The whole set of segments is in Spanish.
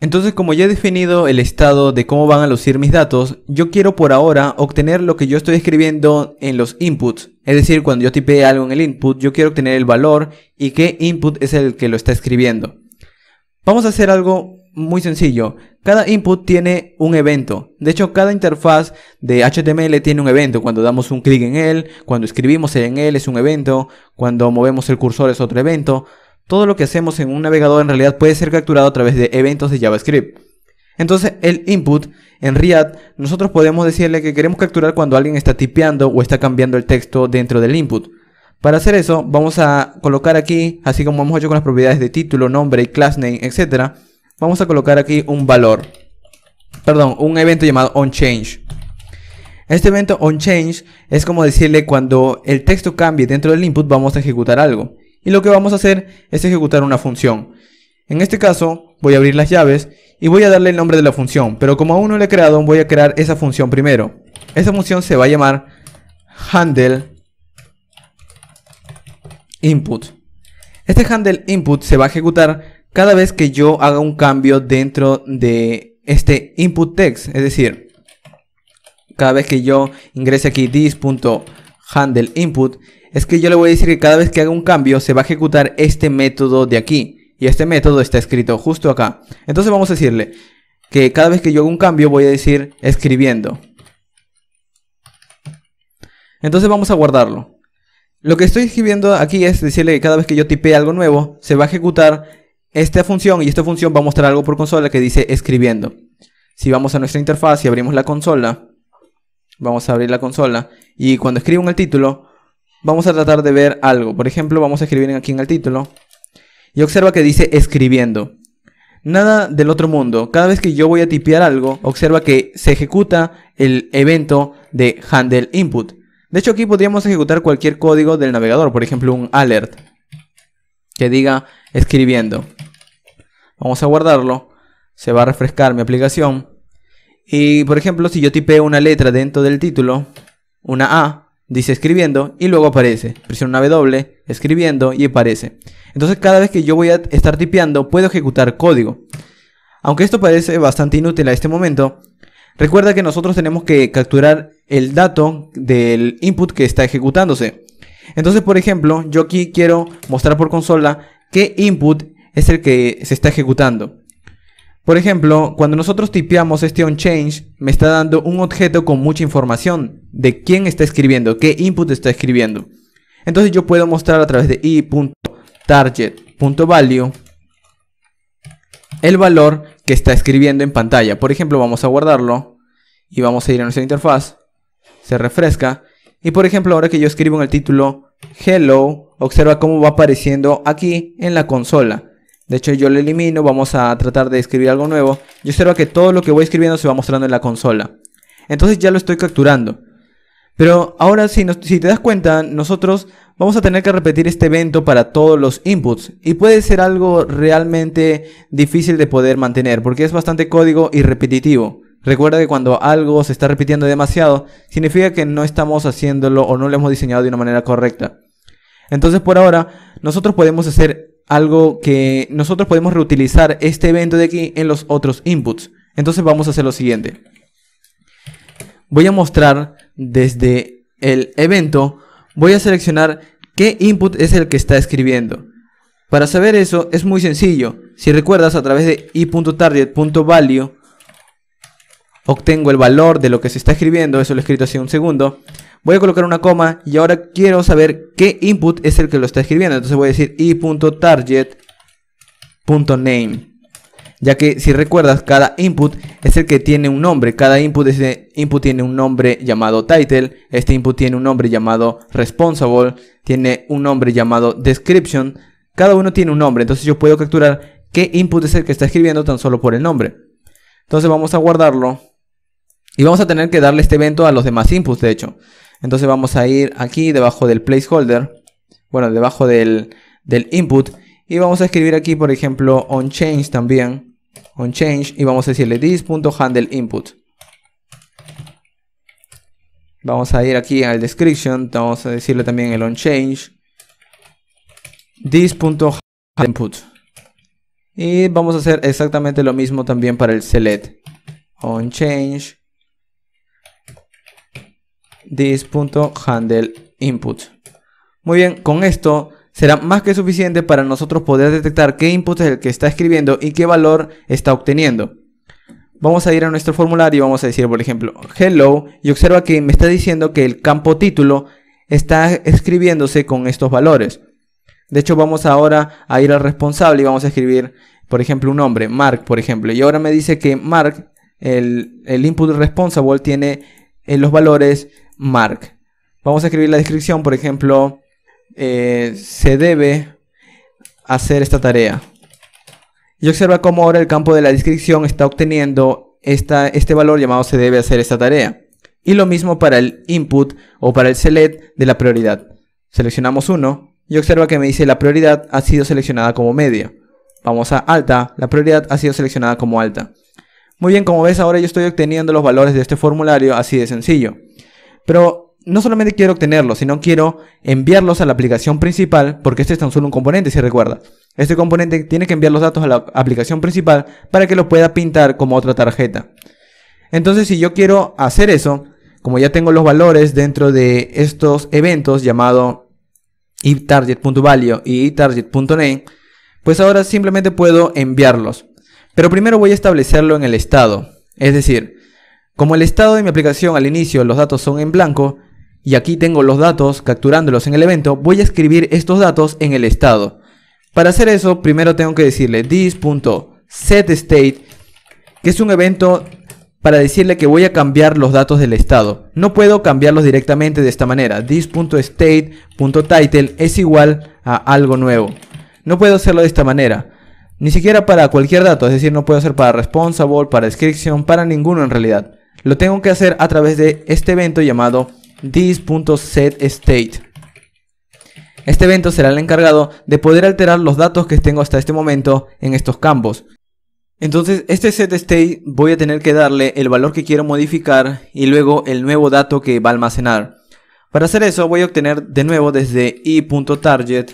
Entonces como ya he definido el estado de cómo van a lucir mis datos, yo quiero por ahora obtener lo que yo estoy escribiendo en los inputs. Es decir, cuando yo tipee algo en el input, yo quiero obtener el valor y qué input es el que lo está escribiendo. Vamos a hacer algo muy sencillo. Cada input tiene un evento. De hecho, cada interfaz de HTML tiene un evento. Cuando damos un clic en él, cuando escribimos en él es un evento, cuando movemos el cursor es otro evento todo lo que hacemos en un navegador en realidad puede ser capturado a través de eventos de JavaScript. Entonces el input en React nosotros podemos decirle que queremos capturar cuando alguien está tipeando o está cambiando el texto dentro del input. Para hacer eso vamos a colocar aquí, así como hemos hecho con las propiedades de título, nombre class name, etc. Vamos a colocar aquí un valor, perdón, un evento llamado onChange. Este evento onChange es como decirle cuando el texto cambie dentro del input vamos a ejecutar algo y lo que vamos a hacer es ejecutar una función. En este caso voy a abrir las llaves y voy a darle el nombre de la función, pero como aún no le he creado voy a crear esa función primero. Esa función se va a llamar handle input. Este handle input se va a ejecutar cada vez que yo haga un cambio dentro de este input text, es decir, cada vez que yo ingrese aquí this.handleInput, input, es que yo le voy a decir que cada vez que haga un cambio se va a ejecutar este método de aquí. Y este método está escrito justo acá. Entonces vamos a decirle que cada vez que yo haga un cambio voy a decir escribiendo. Entonces vamos a guardarlo. Lo que estoy escribiendo aquí es decirle que cada vez que yo tipee algo nuevo, se va a ejecutar esta función y esta función va a mostrar algo por consola que dice escribiendo. Si vamos a nuestra interfaz y abrimos la consola, vamos a abrir la consola y cuando escribo en el título, vamos a tratar de ver algo. Por ejemplo, vamos a escribir aquí en el título. Y observa que dice escribiendo. Nada del otro mundo. Cada vez que yo voy a tipear algo, observa que se ejecuta el evento de handle input. De hecho, aquí podríamos ejecutar cualquier código del navegador. Por ejemplo, un alert que diga escribiendo. Vamos a guardarlo. Se va a refrescar mi aplicación. Y por ejemplo, si yo tipeo una letra dentro del título, una A, dice escribiendo y luego aparece. Presiona una W, escribiendo y aparece. Entonces cada vez que yo voy a estar tipeando puedo ejecutar código. Aunque esto parece bastante inútil a este momento, recuerda que nosotros tenemos que capturar el dato del input que está ejecutándose. Entonces, por ejemplo, yo aquí quiero mostrar por consola qué input es el que se está ejecutando. Por ejemplo, cuando nosotros tipeamos este onChange, me está dando un objeto con mucha información de quién está escribiendo, qué input está escribiendo. Entonces yo puedo mostrar a través de i.target.value el valor que está escribiendo en pantalla. Por ejemplo, vamos a guardarlo y vamos a ir a nuestra interfaz. Se refresca. Y por ejemplo, ahora que yo escribo en el título Hello, observa cómo va apareciendo aquí en la consola. De hecho yo lo elimino, vamos a tratar de escribir algo nuevo. Yo espero que todo lo que voy escribiendo se va mostrando en la consola. Entonces ya lo estoy capturando. Pero ahora si, si te das cuenta, nosotros vamos a tener que repetir este evento para todos los inputs. Y puede ser algo realmente difícil de poder mantener, porque es bastante código y repetitivo. Recuerda que cuando algo se está repitiendo demasiado, significa que no estamos haciéndolo o no lo hemos diseñado de una manera correcta. Entonces por ahora, nosotros podemos hacer algo que nosotros podemos reutilizar este evento de aquí en los otros inputs. Entonces vamos a hacer lo siguiente. Voy a mostrar desde el evento, voy a seleccionar qué input es el que está escribiendo. Para saber eso es muy sencillo. Si recuerdas a través de i.target.value obtengo el valor de lo que se está escribiendo, eso lo he escrito hace un segundo voy a colocar una coma y ahora quiero saber qué input es el que lo está escribiendo. Entonces voy a decir i.target.name. Ya que si recuerdas, cada input es el que tiene un nombre. Cada input, input tiene un nombre llamado title. Este input tiene un nombre llamado responsible. Tiene un nombre llamado description. Cada uno tiene un nombre. Entonces yo puedo capturar qué input es el que está escribiendo tan solo por el nombre. Entonces vamos a guardarlo. Y vamos a tener que darle este evento a los demás inputs, de hecho. Entonces vamos a ir aquí debajo del placeholder, bueno, debajo del, input, y vamos a escribir aquí, por ejemplo, onChange también, change y vamos a decirle this.handleInput. Vamos a ir aquí al description, vamos a decirle también el onChange, this.handleInput. Y vamos a hacer exactamente lo mismo también para el select, onChange, this.handleInput Muy bien, con esto será más que suficiente para nosotros poder detectar qué input es el que está escribiendo y qué valor está obteniendo. Vamos a ir a nuestro formulario y vamos a decir, por ejemplo, hello, y observa que me está diciendo que el campo título está escribiéndose con estos valores. De hecho, vamos ahora a ir al responsable y vamos a escribir, por ejemplo, un nombre, Mark, por ejemplo. Y ahora me dice que Mark, el, input responsible, tiene eh, los valores mark. Vamos a escribir la descripción, por ejemplo, eh, se debe hacer esta tarea. Y observa cómo ahora el campo de la descripción está obteniendo este valor llamado se debe hacer esta tarea. Y lo mismo para el input o para el select de la prioridad. Seleccionamos uno y observa que me dice la prioridad ha sido seleccionada como media. Vamos a alta, la prioridad ha sido seleccionada como alta. Muy bien, como ves ahora yo estoy obteniendo los valores de este formulario así de sencillo. Pero no solamente quiero obtenerlos, sino quiero enviarlos a la aplicación principal, porque este es tan solo un componente, si recuerda. Este componente tiene que enviar los datos a la aplicación principal para que lo pueda pintar como otra tarjeta. Entonces, si yo quiero hacer eso, como ya tengo los valores dentro de estos eventos llamado iftarget.value y iftarget.name, pues ahora simplemente puedo enviarlos. Pero primero voy a establecerlo en el estado. Es decir, como el estado de mi aplicación al inicio los datos son en blanco, y aquí tengo los datos capturándolos en el evento, voy a escribir estos datos en el estado. Para hacer eso, primero tengo que decirle this.setState, que es un evento para decirle que voy a cambiar los datos del estado. No puedo cambiarlos directamente de esta manera. this.state.title es igual a algo nuevo. No puedo hacerlo de esta manera. Ni siquiera para cualquier dato, es decir, no puedo hacer para responsible, para description, para ninguno en realidad. Lo tengo que hacer a través de este evento llamado this.setState. Este evento será el encargado de poder alterar los datos que tengo hasta este momento en estos campos. Entonces este setState voy a tener que darle el valor que quiero modificar y luego el nuevo dato que va a almacenar. Para hacer eso voy a obtener de nuevo desde i.target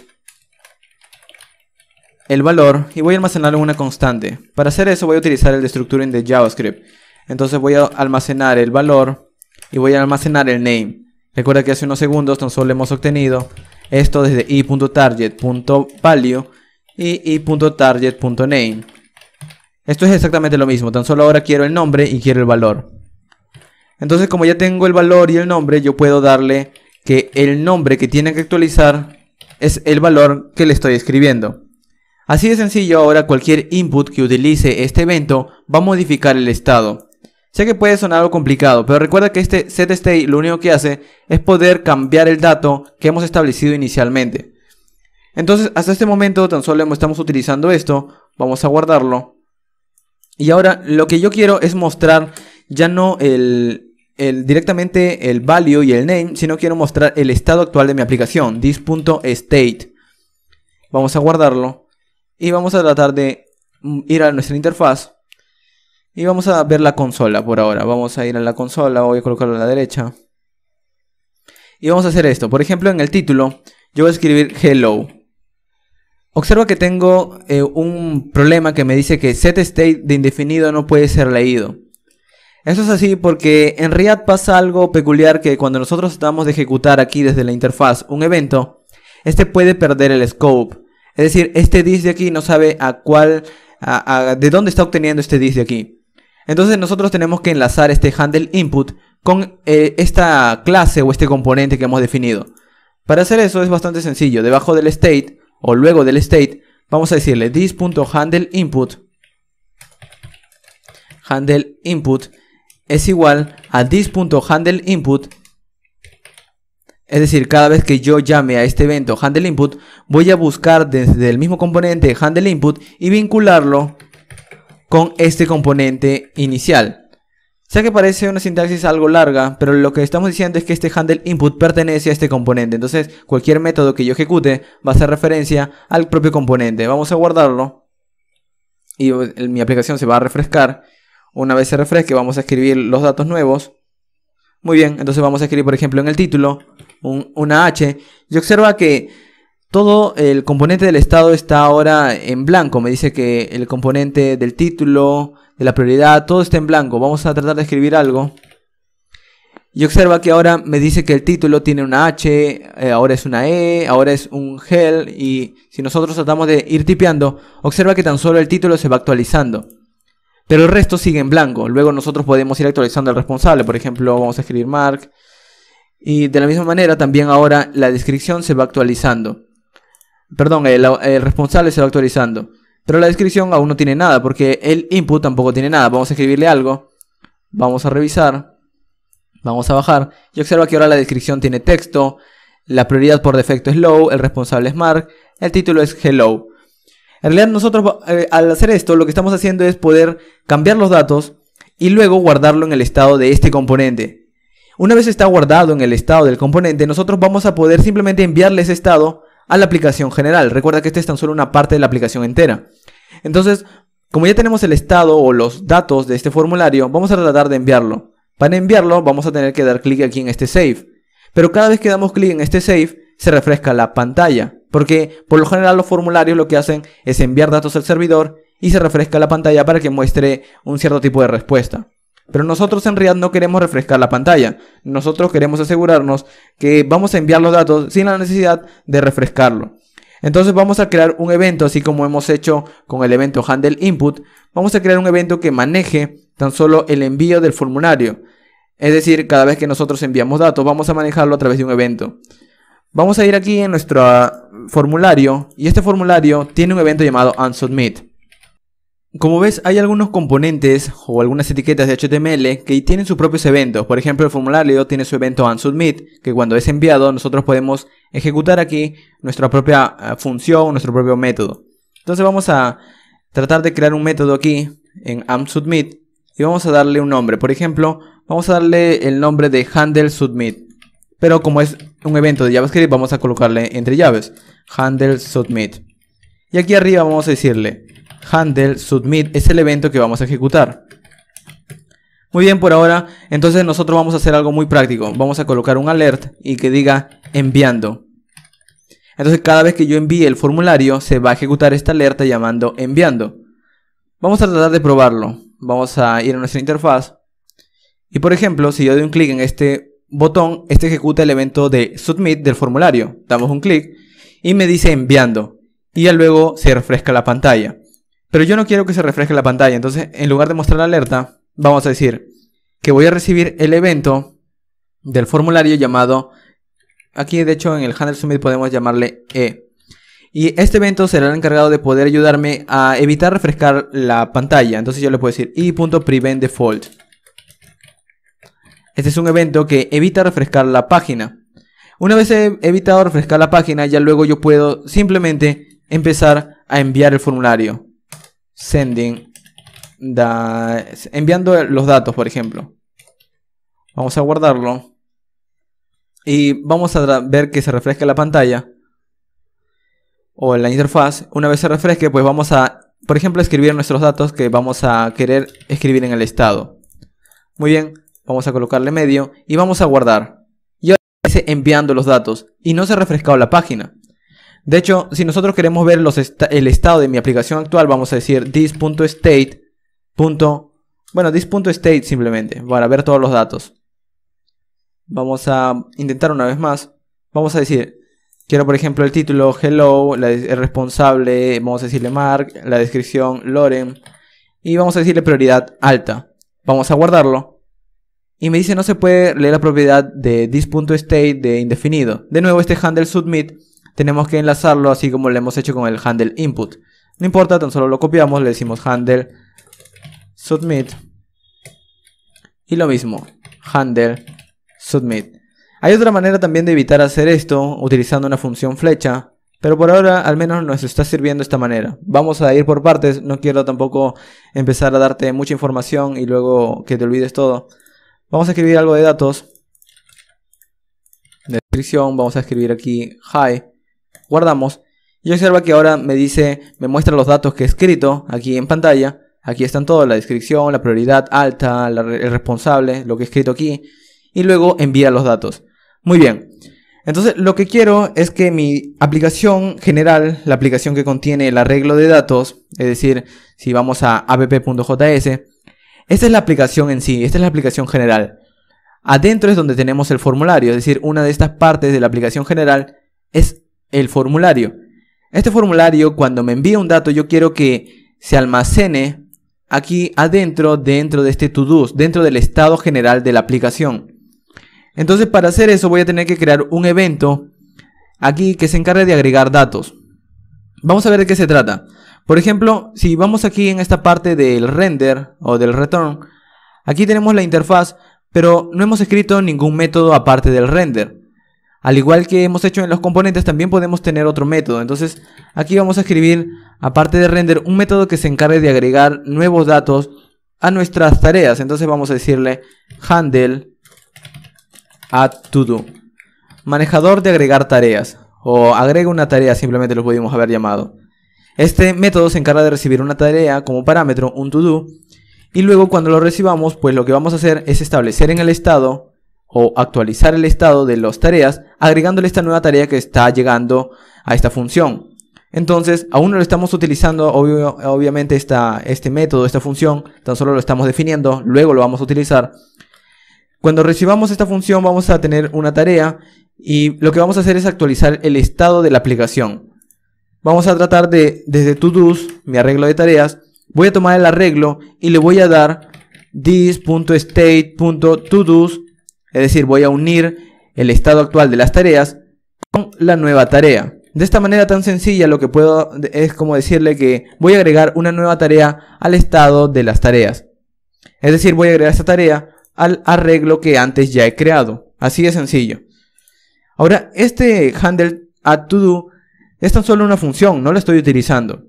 el valor y voy a almacenarlo en una constante. Para hacer eso voy a utilizar el destructuring de JavaScript. Entonces voy a almacenar el valor y voy a almacenar el name. Recuerda que hace unos segundos tan solo hemos obtenido esto desde i.target.value y i.target.name. Esto es exactamente lo mismo, tan solo ahora quiero el nombre y quiero el valor. Entonces como ya tengo el valor y el nombre, yo puedo darle que el nombre que tiene que actualizar es el valor que le estoy escribiendo. Así de sencillo ahora cualquier input que utilice este evento va a modificar el estado. Sé que puede sonar algo complicado, pero recuerda que este setState lo único que hace es poder cambiar el dato que hemos establecido inicialmente. Entonces, hasta este momento tan solo estamos utilizando esto, vamos a guardarlo. Y ahora lo que yo quiero es mostrar ya no el, directamente el value y el name, sino quiero mostrar el estado actual de mi aplicación, this.state. Vamos a guardarlo y vamos a tratar de mm, ir a nuestra interfaz y vamos a ver la consola por ahora. Vamos a ir a la consola, voy a colocarlo a la derecha. Y vamos a hacer esto. Por ejemplo, en el título, yo voy a escribir Hello. Observa que tengo eh, un problema que me dice que set state de indefinido no puede ser leído. Eso es así porque en React pasa algo peculiar que cuando nosotros estamos de ejecutar aquí desde la interfaz un evento, este puede perder el scope. Es decir, este dice de aquí no sabe a cuál, de dónde está obteniendo este dice de aquí. Entonces nosotros tenemos que enlazar este handle input con eh, esta clase o este componente que hemos definido. Para hacer eso es bastante sencillo. Debajo del state o luego del state vamos a decirle this.handleInput handleInput es igual a this.handleInput es decir, cada vez que yo llame a este evento handleInput voy a buscar desde el mismo componente handleInput y vincularlo con este componente inicial. Ya que parece una sintaxis algo larga, pero lo que estamos diciendo es que este handle input pertenece a este componente. Entonces, cualquier método que yo ejecute va a hacer referencia al propio componente. Vamos a guardarlo. Y eh, mi aplicación se va a refrescar. Una vez se refresque, vamos a escribir los datos nuevos. Muy bien, entonces vamos a escribir, por ejemplo, en el título un, una H. Y observa que todo el componente del Estado está ahora en blanco. Me dice que el componente del título, de la prioridad, todo está en blanco. Vamos a tratar de escribir algo. Y observa que ahora me dice que el título tiene una H, eh, ahora es una E, ahora es un gel y si nosotros tratamos de ir tipeando, observa que tan solo el título se va actualizando. Pero el resto sigue en blanco. Luego nosotros podemos ir actualizando al responsable. Por ejemplo, vamos a escribir Mark. Y de la misma manera también ahora la descripción se va actualizando. Perdón, el, responsable se va actualizando. Pero la descripción aún no tiene nada, porque el input tampoco tiene nada. Vamos a escribirle algo. Vamos a revisar. Vamos a bajar. Y observa que ahora la descripción tiene texto. La prioridad por defecto es low. El responsable es mark. El título es hello. En realidad nosotros eh, al hacer esto lo que estamos haciendo es poder cambiar los datos y luego guardarlo en el estado de este componente. Una vez está guardado en el estado del componente, nosotros vamos a poder simplemente enviarle ese estado a la aplicación general. Recuerda que este es tan solo una parte de la aplicación entera. Entonces, como ya tenemos el estado o los datos de este formulario, vamos a tratar de enviarlo. Para enviarlo vamos a tener que dar clic aquí en este save. Pero cada vez que damos clic en este save, se refresca la pantalla. Porque por lo general los formularios lo que hacen es enviar datos al servidor y se refresca la pantalla para que muestre un cierto tipo de respuesta. Pero nosotros en realidad no queremos refrescar la pantalla. Nosotros queremos asegurarnos que vamos a enviar los datos sin la necesidad de refrescarlo. Entonces vamos a crear un evento, así como hemos hecho con el evento handle input. Vamos a crear un evento que maneje tan solo el envío del formulario. Es decir, cada vez que nosotros enviamos datos, vamos a manejarlo a través de un evento. Vamos a ir aquí en nuestro ah, formulario y este formulario tiene un evento llamado unsubmit. Como ves, hay algunos componentes o algunas etiquetas de HTML que tienen sus propios eventos. Por ejemplo, el formulario tiene su evento unsubmit, que cuando es enviado nosotros podemos ejecutar aquí nuestra propia eh, función, nuestro propio método. Entonces vamos a tratar de crear un método aquí en unsubmit y vamos a darle un nombre. Por ejemplo, vamos a darle el nombre de handle submit. Pero como es un evento de JavaScript, vamos a colocarle entre llaves handle submit. Y aquí arriba vamos a decirle handle submit es el evento que vamos a ejecutar. Muy bien, por ahora, entonces nosotros vamos a hacer algo muy práctico. Vamos a colocar un alert y que diga enviando. Entonces cada vez que yo envíe el formulario, se va a ejecutar esta alerta llamando enviando. Vamos a tratar de probarlo. Vamos a ir a nuestra interfaz. Y por ejemplo, si yo doy un clic en este botón, este ejecuta el evento de submit del formulario. Damos un clic y me dice enviando. Y ya luego se refresca la pantalla. Pero yo no quiero que se refresque la pantalla. Entonces, en lugar de mostrar la alerta, vamos a decir que voy a recibir el evento del formulario llamado... Aquí, de hecho, en el Handle Summit podemos llamarle E. Y este evento será el encargado de poder ayudarme a evitar refrescar la pantalla. Entonces yo le puedo decir e.preventdefault. Este es un evento que evita refrescar la página. Una vez he evitado refrescar la página, ya luego yo puedo simplemente empezar a enviar el formulario sending enviando los datos, por ejemplo. Vamos a guardarlo. Y vamos a ver que se refresca la pantalla. O la interfaz. Una vez se refresque, pues vamos a, por ejemplo, escribir nuestros datos que vamos a querer escribir en el estado. Muy bien, vamos a colocarle medio y vamos a guardar. Y ahora dice enviando los datos. Y no se ha refrescado la página. De hecho, si nosotros queremos ver el estado de mi aplicación actual, vamos a decir this.state. Bueno, this.state simplemente, para ver todos los datos. Vamos a intentar una vez más. Vamos a decir, quiero por ejemplo el título hello, el responsable, vamos a decirle Mark, la descripción Loren. Y vamos a decirle prioridad alta. Vamos a guardarlo. Y me dice no se puede leer la propiedad de this.state de indefinido. De nuevo este handle submit tenemos que enlazarlo así como lo hemos hecho con el handle input. No importa, tan solo lo copiamos, le decimos handle submit. Y lo mismo, handle submit. Hay otra manera también de evitar hacer esto utilizando una función flecha, pero por ahora al menos nos está sirviendo esta manera. Vamos a ir por partes, no quiero tampoco empezar a darte mucha información y luego que te olvides todo. Vamos a escribir algo de datos. descripción, vamos a escribir aquí hi guardamos y observa que ahora me dice, me muestra los datos que he escrito aquí en pantalla. Aquí están todos, la descripción, la prioridad alta, el responsable, lo que he escrito aquí. Y luego envía los datos. Muy bien. Entonces lo que quiero es que mi aplicación general, la aplicación que contiene el arreglo de datos, es decir, si vamos a app.js, esta es la aplicación en sí, esta es la aplicación general. Adentro es donde tenemos el formulario, es decir, una de estas partes de la aplicación general es el formulario. Este formulario, cuando me envía un dato, yo quiero que se almacene aquí adentro, dentro de este to dentro del estado general de la aplicación. Entonces, para hacer eso, voy a tener que crear un evento aquí que se encargue de agregar datos. Vamos a ver de qué se trata. Por ejemplo, si vamos aquí en esta parte del render o del return, aquí tenemos la interfaz, pero no hemos escrito ningún método aparte del render. Al igual que hemos hecho en los componentes, también podemos tener otro método. Entonces, aquí vamos a escribir, aparte de render, un método que se encargue de agregar nuevos datos a nuestras tareas. Entonces vamos a decirle handle add Manejador de agregar tareas. O agrega una tarea, simplemente lo pudimos haber llamado. Este método se encarga de recibir una tarea como parámetro, un todo Y luego cuando lo recibamos, pues lo que vamos a hacer es establecer en el estado o actualizar el estado de las tareas agregándole esta nueva tarea que está llegando a esta función. Entonces, aún no lo estamos utilizando, obviamente, este método, esta función, tan solo lo estamos definiendo, luego lo vamos a utilizar. Cuando recibamos esta función vamos a tener una tarea y lo que vamos a hacer es actualizar el estado de la aplicación. Vamos a tratar de, desde to mi arreglo de tareas, voy a tomar el arreglo y le voy a dar this.state.todos es decir, voy a unir el estado actual de las tareas con la nueva tarea. De esta manera tan sencilla lo que puedo es como decirle que voy a agregar una nueva tarea al estado de las tareas. Es decir, voy a agregar esta tarea al arreglo que antes ya he creado. Así de sencillo. Ahora, este handle add es tan solo una función, no la estoy utilizando.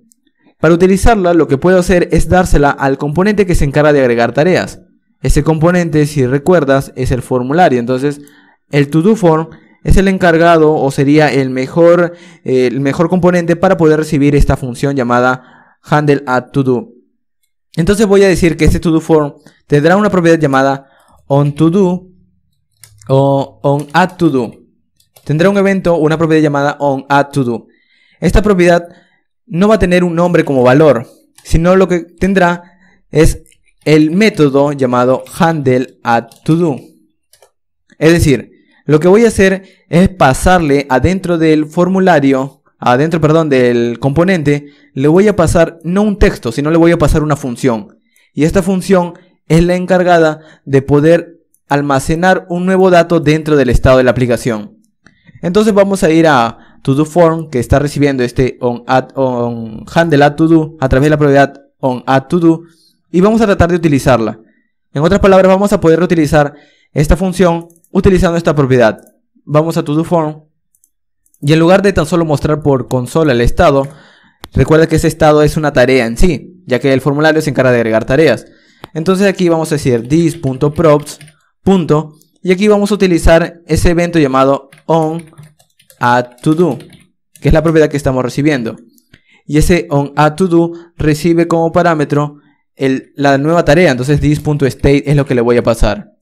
Para utilizarla, lo que puedo hacer es dársela al componente que se encarga de agregar tareas. Ese componente, si recuerdas, es el formulario. Entonces, el to form es el encargado o sería el mejor, eh, el mejor componente para poder recibir esta función llamada handle at Entonces voy a decir que este to form tendrá una propiedad llamada on o on Tendrá un evento, una propiedad llamada on Esta propiedad no va a tener un nombre como valor, sino lo que tendrá es el método llamado handle add to do. Es decir, lo que voy a hacer es pasarle adentro del formulario, adentro, perdón, del componente, le voy a pasar no un texto, sino le voy a pasar una función. Y esta función es la encargada de poder almacenar un nuevo dato dentro del estado de la aplicación. Entonces vamos a ir a todoForm form que está recibiendo este on, on handle add to do a través de la propiedad on to do y vamos a tratar de utilizarla. En otras palabras, vamos a poder utilizar esta función utilizando esta propiedad. Vamos a todo form y en lugar de tan solo mostrar por consola el estado, recuerda que ese estado es una tarea en sí, ya que el formulario se encarga de agregar tareas. Entonces aquí vamos a decir this.props. Y aquí vamos a utilizar ese evento llamado on que es la propiedad que estamos recibiendo. Y ese on recibe como parámetro la nueva tarea. Entonces this.state es lo que le voy a pasar.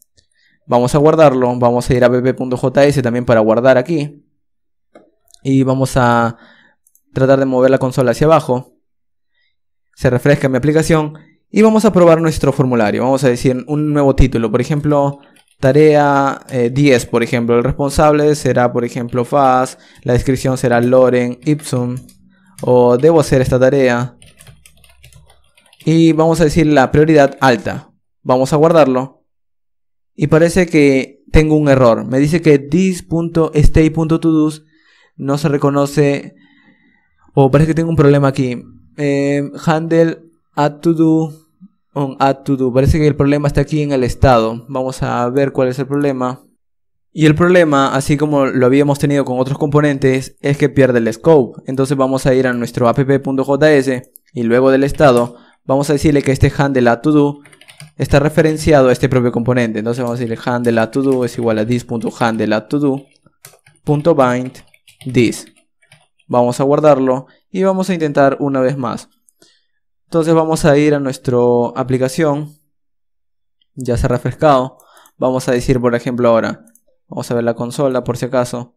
Vamos a guardarlo. Vamos a ir a bb.js también para guardar aquí. Y vamos a tratar de mover la consola hacia abajo. Se refresca mi aplicación. Y vamos a probar nuestro formulario. Vamos a decir un nuevo título. Por ejemplo, tarea 10, eh, por ejemplo. El responsable será, por ejemplo, fas La descripción será Loren Ipsum. O debo hacer esta tarea y vamos a decir la prioridad alta. Vamos a guardarlo. Y parece que tengo un error. Me dice que this.stay.todos no se reconoce. O parece que tengo un problema aquí. Eh, handle add to do on add to do. Parece que el problema está aquí en el estado. Vamos a ver cuál es el problema. Y el problema, así como lo habíamos tenido con otros componentes, es que pierde el scope. Entonces vamos a ir a nuestro app.js y luego del estado vamos a decirle que este handle a todo está referenciado a este propio componente. Entonces vamos a decirle handle a todo es igual a this.handle a this. Vamos a guardarlo y vamos a intentar una vez más. Entonces vamos a ir a nuestra aplicación. Ya se ha refrescado. Vamos a decir por ejemplo ahora. Vamos a ver la consola por si acaso.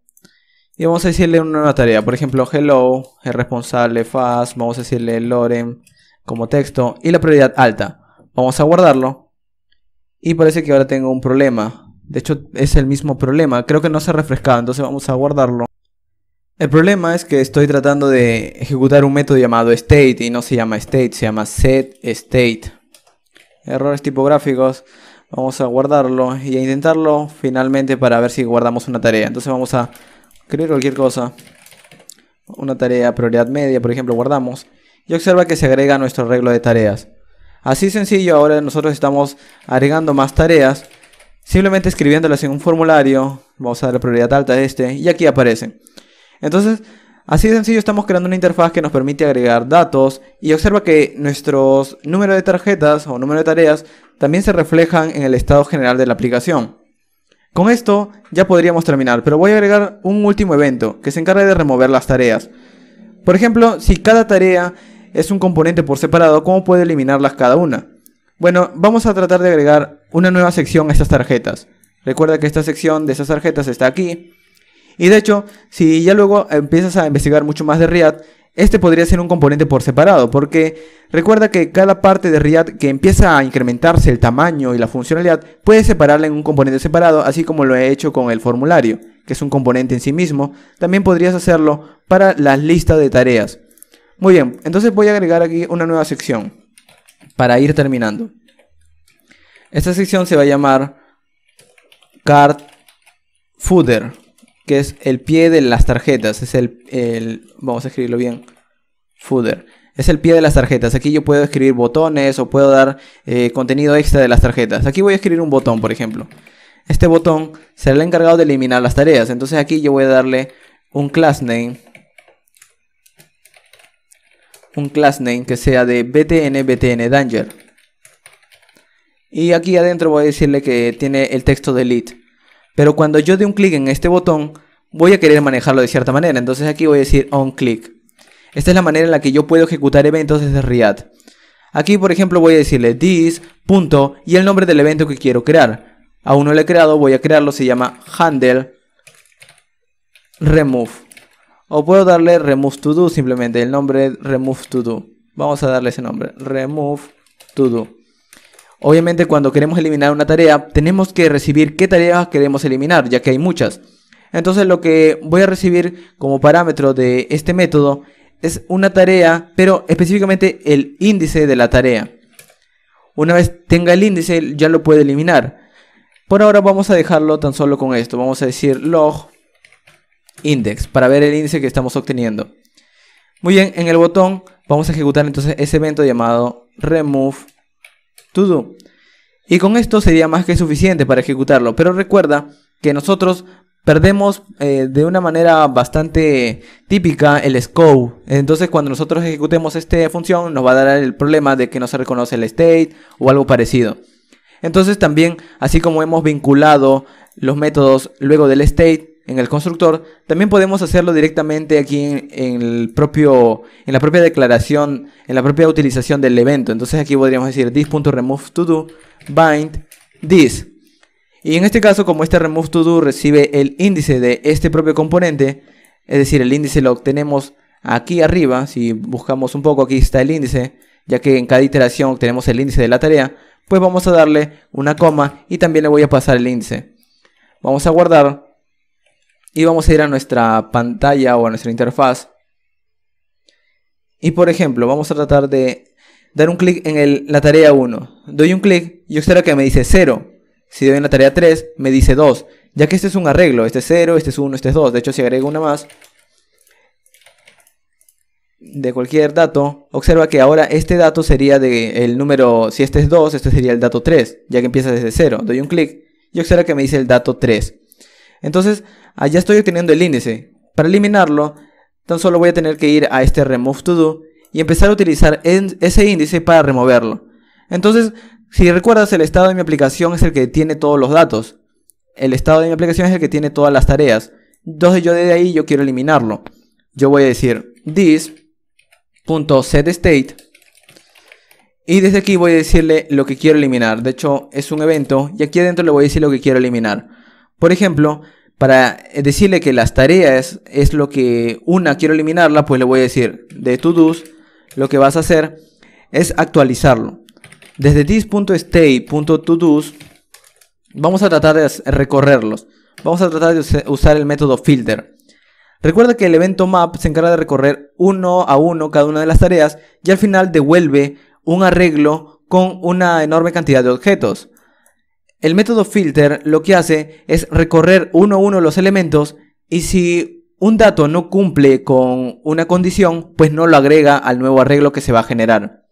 Y vamos a decirle una nueva tarea. Por ejemplo, hello, el responsable, fast. Vamos a decirle lorem como texto y la prioridad alta. Vamos a guardarlo. Y parece que ahora tengo un problema. De hecho, es el mismo problema. Creo que no se ha refrescado, entonces vamos a guardarlo. El problema es que estoy tratando de ejecutar un método llamado state y no se llama state, se llama set state. Errores tipográficos. Vamos a guardarlo y a intentarlo finalmente para ver si guardamos una tarea. Entonces vamos a crear cualquier cosa. Una tarea prioridad media, por ejemplo, guardamos y observa que se agrega nuestro arreglo de tareas. Así sencillo, ahora nosotros estamos agregando más tareas, simplemente escribiéndolas en un formulario, vamos a dar la prioridad alta a este, y aquí aparecen. Entonces, así de sencillo estamos creando una interfaz que nos permite agregar datos, y observa que nuestros números de tarjetas o número de tareas también se reflejan en el estado general de la aplicación. Con esto ya podríamos terminar, pero voy a agregar un último evento que se encarga de remover las tareas. Por ejemplo, si cada tarea es un componente por separado, ¿cómo puede eliminarlas cada una? Bueno, vamos a tratar de agregar una nueva sección a estas tarjetas. Recuerda que esta sección de estas tarjetas está aquí. Y de hecho, si ya luego empiezas a investigar mucho más de Riad, este podría ser un componente por separado, porque recuerda que cada parte de React que empieza a incrementarse el tamaño y la funcionalidad, puede separarla en un componente separado, así como lo he hecho con el formulario, que es un componente en sí mismo. También podrías hacerlo para las listas de tareas. Muy bien, entonces voy a agregar aquí una nueva sección para ir terminando. Esta sección se va a llamar Card Footer, que es el pie de las tarjetas. Es el, vamos a escribirlo bien, footer. Es el pie de las tarjetas. Aquí yo puedo escribir botones o puedo dar eh, contenido extra de las tarjetas. Aquí voy a escribir un botón, por ejemplo. Este botón será el encargado de eliminar las tareas. Entonces aquí yo voy a darle un class name un class name que sea de btn btn danger. Y aquí adentro voy a decirle que tiene el texto delete. Pero cuando yo dé un clic en este botón, voy a querer manejarlo de cierta manera. Entonces aquí voy a decir on click. Esta es la manera en la que yo puedo ejecutar eventos desde React. Aquí, por ejemplo, voy a decirle this, y el nombre del evento que quiero crear. Aún no lo he creado, voy a crearlo, se llama handle remove. O puedo darle remove to simplemente, el nombre remove to Vamos a darle ese nombre, remove to Obviamente cuando queremos eliminar una tarea, tenemos que recibir qué tarea queremos eliminar, ya que hay muchas. Entonces lo que voy a recibir como parámetro de este método es una tarea, pero específicamente el índice de la tarea. Una vez tenga el índice, ya lo puede eliminar. Por ahora vamos a dejarlo tan solo con esto. Vamos a decir log index para ver el índice que estamos obteniendo. Muy bien, en el botón vamos a ejecutar entonces ese evento llamado remove to Y con esto sería más que suficiente para ejecutarlo. Pero recuerda que nosotros perdemos eh, de una manera bastante típica el scope. Entonces cuando nosotros ejecutemos esta función nos va a dar el problema de que no se reconoce el state o algo parecido. Entonces también, así como hemos vinculado los métodos luego del state, en el constructor, también podemos hacerlo directamente aquí en, el propio, en la propia declaración, en la propia utilización del evento. Entonces aquí podríamos decir this.removeToDo bind this. Y en este caso, como este remove recibe el índice de este propio componente, es decir, el índice lo obtenemos aquí arriba, si buscamos un poco, aquí está el índice, ya que en cada iteración obtenemos el índice de la tarea, pues vamos a darle una coma y también le voy a pasar el índice. Vamos a guardar y vamos a ir a nuestra pantalla o a nuestra interfaz. Y por ejemplo, vamos a tratar de dar un clic en la tarea 1. Doy un clic y observa que me dice 0. Si doy en la tarea 3, me dice 2. Ya que este es un arreglo, este es 0, este es 1, este es 2. De hecho, si agrego una más de cualquier dato, observa que ahora este dato sería de el número, si este es 2, este sería el dato 3, ya que empieza desde 0. Doy un clic y observa que me dice el dato 3. Entonces, allá estoy obteniendo el índice. Para eliminarlo, tan solo voy a tener que ir a este remove to do y empezar a utilizar ese índice para removerlo. Entonces, si recuerdas, el estado de mi aplicación es el que tiene todos los datos. El estado de mi aplicación es el que tiene todas las tareas. Entonces yo desde ahí yo quiero eliminarlo. Yo voy a decir this.setState y desde aquí voy a decirle lo que quiero eliminar. De hecho, es un evento y aquí adentro le voy a decir lo que quiero eliminar. Por ejemplo, para decirle que las tareas es lo que una quiero eliminarla, pues le voy a decir de todos lo que vas a hacer es actualizarlo. Desde this.stay.todos vamos a tratar de recorrerlos. Vamos a tratar de usar el método filter. Recuerda que el evento map se encarga de recorrer uno a uno cada una de las tareas y al final devuelve un arreglo con una enorme cantidad de objetos. El método filter lo que hace es recorrer uno a uno los elementos y si un dato no cumple con una condición, pues no lo agrega al nuevo arreglo que se va a generar.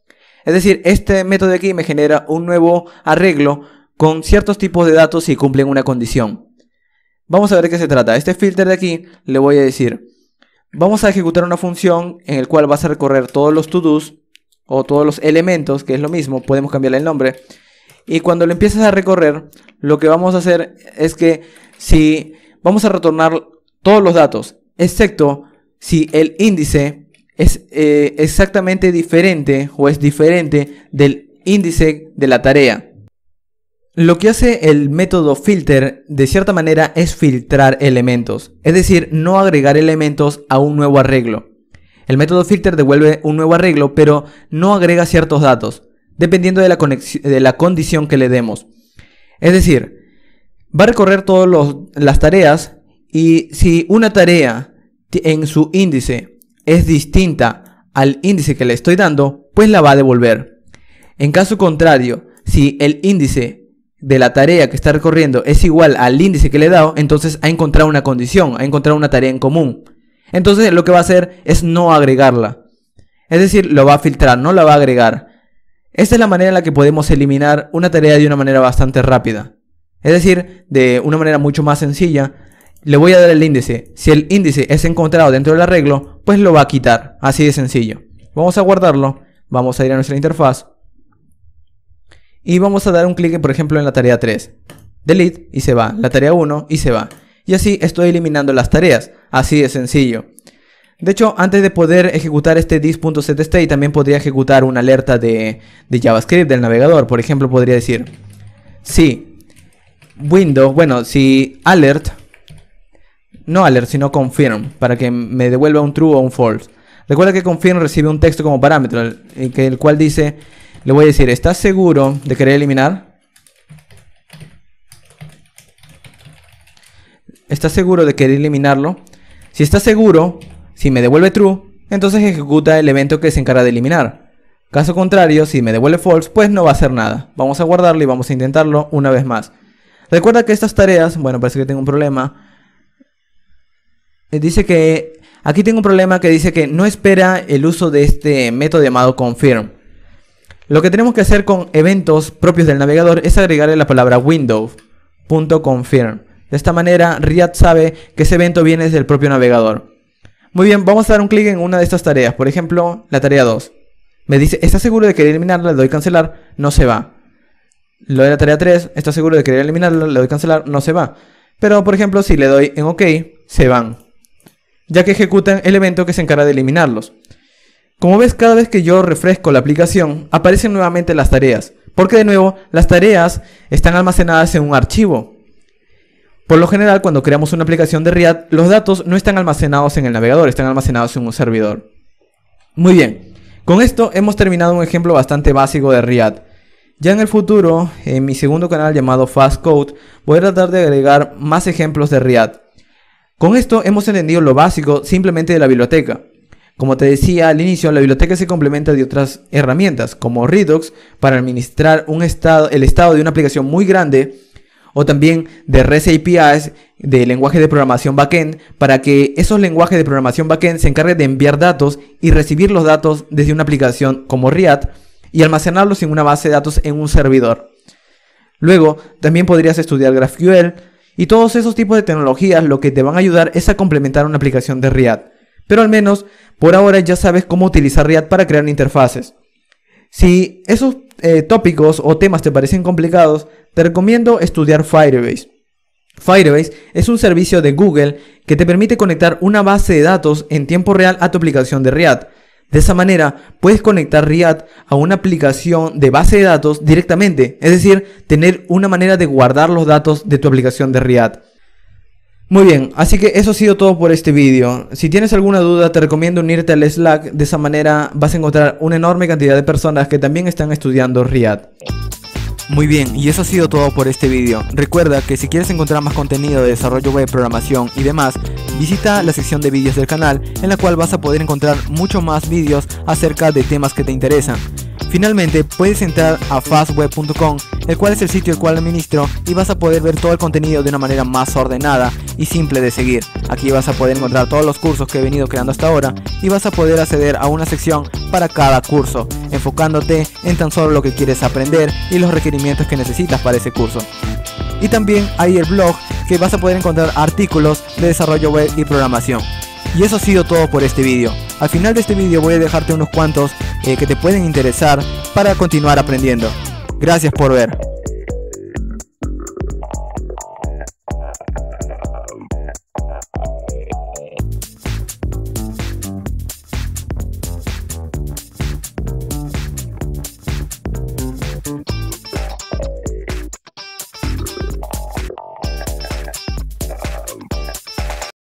Es decir, este método de aquí me genera un nuevo arreglo con ciertos tipos de datos si cumplen una condición. Vamos a ver qué se trata. Este filter de aquí le voy a decir, vamos a ejecutar una función en el cual vas a recorrer todos los to o todos los elementos, que es lo mismo, podemos cambiarle el nombre, y cuando lo empiezas a recorrer, lo que vamos a hacer es que si vamos a retornar todos los datos, excepto si el índice es eh, exactamente diferente o es diferente del índice de la tarea. Lo que hace el método filter de cierta manera es filtrar elementos, es decir, no agregar elementos a un nuevo arreglo. El método filter devuelve un nuevo arreglo, pero no agrega ciertos datos dependiendo de la, de la condición que le demos. Es decir, va a recorrer todas las tareas y si una tarea en su índice es distinta al índice que le estoy dando, pues la va a devolver. En caso contrario, si el índice de la tarea que está recorriendo es igual al índice que le he dado, entonces ha encontrado una condición, ha encontrado una tarea en común. Entonces lo que va a hacer es no agregarla. Es decir, lo va a filtrar, no la va a agregar. Esta es la manera en la que podemos eliminar una tarea de una manera bastante rápida. Es decir, de una manera mucho más sencilla, le voy a dar el índice. Si el índice es encontrado dentro del arreglo, pues lo va a quitar. Así de sencillo. Vamos a guardarlo. Vamos a ir a nuestra interfaz. Y vamos a dar un clic, por ejemplo, en la tarea 3. Delete y se va. La tarea 1 y se va. Y así estoy eliminando las tareas. Así de sencillo. De hecho, antes de poder ejecutar este Dis.setState, también podría ejecutar una alerta de, JavaScript del navegador. Por ejemplo, podría decir, si window, bueno, si alert, no alert, sino confirm, para que me devuelva un true o un false. Recuerda que confirm recibe un texto como parámetro, el, que, el cual dice, le voy a decir, ¿estás seguro de querer eliminar? ¿Estás seguro de querer eliminarlo? Si estás seguro, si me devuelve true, entonces ejecuta el evento que se encarga de eliminar. Caso contrario, si me devuelve false, pues no va a hacer nada. Vamos a guardarlo y vamos a intentarlo una vez más. Recuerda que estas tareas, bueno, parece que tengo un problema. Eh, dice que, aquí tengo un problema que dice que no espera el uso de este método llamado confirm. Lo que tenemos que hacer con eventos propios del navegador es agregarle la palabra window.confirm. De esta manera, Riad sabe que ese evento viene del propio navegador. Muy bien, vamos a dar un clic en una de estas tareas. Por ejemplo, la tarea 2. Me dice, ¿estás seguro de querer eliminarla? Le doy cancelar, no se va. Lo de la tarea 3, ¿está seguro de querer eliminarla? Le doy cancelar, no se va. Pero, por ejemplo, si le doy en OK, se van. Ya que ejecutan el evento que se encarga de eliminarlos. Como ves, cada vez que yo refresco la aplicación, aparecen nuevamente las tareas. Porque de nuevo, las tareas están almacenadas en un archivo. Por lo general, cuando creamos una aplicación de React, los datos no están almacenados en el navegador, están almacenados en un servidor. Muy bien, con esto hemos terminado un ejemplo bastante básico de React. Ya en el futuro, en mi segundo canal llamado Fast Code, voy a tratar de agregar más ejemplos de React. Con esto hemos entendido lo básico simplemente de la biblioteca. Como te decía al inicio, la biblioteca se complementa de otras herramientas como Redux para administrar un estado, el estado de una aplicación muy grande o también de REST APIs de lenguaje de programación backend para que esos lenguajes de programación backend se encarguen de enviar datos y recibir los datos desde una aplicación como React y almacenarlos en una base de datos en un servidor. Luego, también podrías estudiar GraphQL y todos esos tipos de tecnologías lo que te van a ayudar es a complementar una aplicación de React. Pero al menos por ahora ya sabes cómo utilizar React para crear interfaces. Si esos eh, tópicos o temas te parecen complicados, te recomiendo estudiar Firebase. Firebase es un servicio de Google que te permite conectar una base de datos en tiempo real a tu aplicación de React. De esa manera, puedes conectar React a una aplicación de base de datos directamente, es decir, tener una manera de guardar los datos de tu aplicación de React. Muy bien, así que eso ha sido todo por este vídeo. Si tienes alguna duda, te recomiendo unirte al Slack. De esa manera vas a encontrar una enorme cantidad de personas que también están estudiando RIAD. Muy bien, y eso ha sido todo por este vídeo. Recuerda que si quieres encontrar más contenido de desarrollo web, programación y demás, visita la sección de vídeos del canal, en la cual vas a poder encontrar mucho más vídeos acerca de temas que te interesan. Finalmente, puedes entrar a fastweb.com el cual es el sitio el cual administro y vas a poder ver todo el contenido de una manera más ordenada y simple de seguir. Aquí vas a poder encontrar todos los cursos que he venido creando hasta ahora y vas a poder acceder a una sección para cada curso, enfocándote en tan solo lo que quieres aprender y los requerimientos que necesitas para ese curso. Y también hay el blog que vas a poder encontrar artículos de desarrollo web y programación. Y eso ha sido todo por este vídeo. Al final de este vídeo voy a dejarte unos cuantos eh, que te pueden interesar para continuar aprendiendo. Gracias por ver.